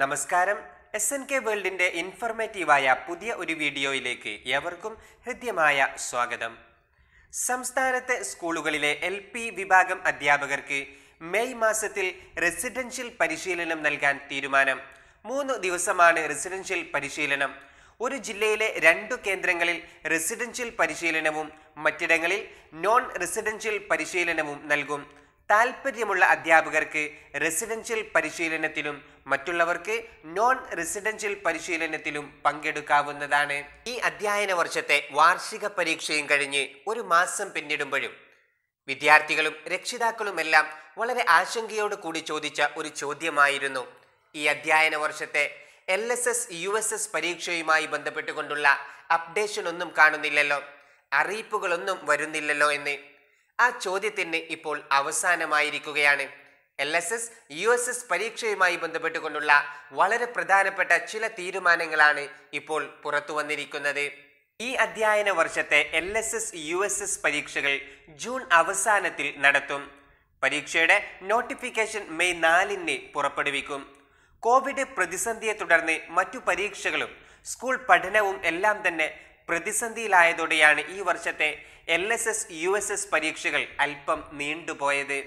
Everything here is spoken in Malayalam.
നമസ്കാരം എസ് എൻ കെ വേൾഡിന്റെ ഇൻഫർമേറ്റീവായ പുതിയ ഒരു വീഡിയോയിലേക്ക് ഏവർക്കും ഹൃദ്യമായ സ്വാഗതം സംസ്ഥാനത്തെ സ്കൂളുകളിലെ എൽ പി വിഭാഗം അധ്യാപകർക്ക് മെയ് മാസത്തിൽ റെസിഡൻഷ്യൽ പരിശീലനം നൽകാൻ തീരുമാനം മൂന്ന് ദിവസമാണ് റെസിഡൻഷ്യൽ പരിശീലനം ഒരു ജില്ലയിലെ രണ്ടു കേന്ദ്രങ്ങളിൽ റെസിഡൻഷ്യൽ പരിശീലനവും മറ്റിടങ്ങളിൽ നോൺ റെസിഡൻഷ്യൽ പരിശീലനവും നൽകും താൽപ്പര്യമുള്ള അധ്യാപകർക്ക് റെസിഡൻഷ്യൽ പരിശീലനത്തിലും മറ്റുള്ളവർക്ക് നോൺ റെസിഡൻഷ്യൽ പരിശീലനത്തിലും പങ്കെടുക്കാവുന്നതാണ് ഈ അധ്യയന വർഷത്തെ വാർഷിക പരീക്ഷയും കഴിഞ്ഞ് ഒരു മാസം പിന്നിടുമ്പോഴും വിദ്യാർത്ഥികളും രക്ഷിതാക്കളുമെല്ലാം വളരെ ആശങ്കയോട് കൂടി ചോദിച്ച ഒരു ചോദ്യമായിരുന്നു ഈ അധ്യയന വർഷത്തെ L S S U S S പരീക്ഷയുമായി ബന്ധപ്പെട്ടുകൊണ്ടുള്ള അപ്ഡേഷൻ ഒന്നും കാണുന്നില്ലല്ലോ അറിയിപ്പുകളൊന്നും വരുന്നില്ലല്ലോ എന്ന് ആ ചോദ്യത്തിന് ഇപ്പോൾ അവസാനമായിരിക്കുകയാണ് L S S U S S പരീക്ഷയുമായി ബന്ധപ്പെട്ടുകൊണ്ടുള്ള വളരെ പ്രധാനപ്പെട്ട ചില തീരുമാനങ്ങളാണ് ഇപ്പോൾ പുറത്തു വന്നിരിക്കുന്നത് ഈ അധ്യയന വർഷത്തെ L S S U S S പരീക്ഷകൾ ജൂൺ അവസാനത്തിൽ നടത്തും പരീക്ഷയുടെ നോട്ടിഫിക്കേഷൻ മെയ് നാലിന് പുറപ്പെടുവിക്കും കോവിഡ് പ്രതിസന്ധിയെ തുടർന്ന് മറ്റു പരീക്ഷകളും സ്കൂൾ പഠനവും എല്ലാം തന്നെ പ്രതിസന്ധിയിലായതോടെയാണ് ഈ വർഷത്തെ L S S U S S പരീക്ഷകൾ അല്പം നീണ്ടുപോയത്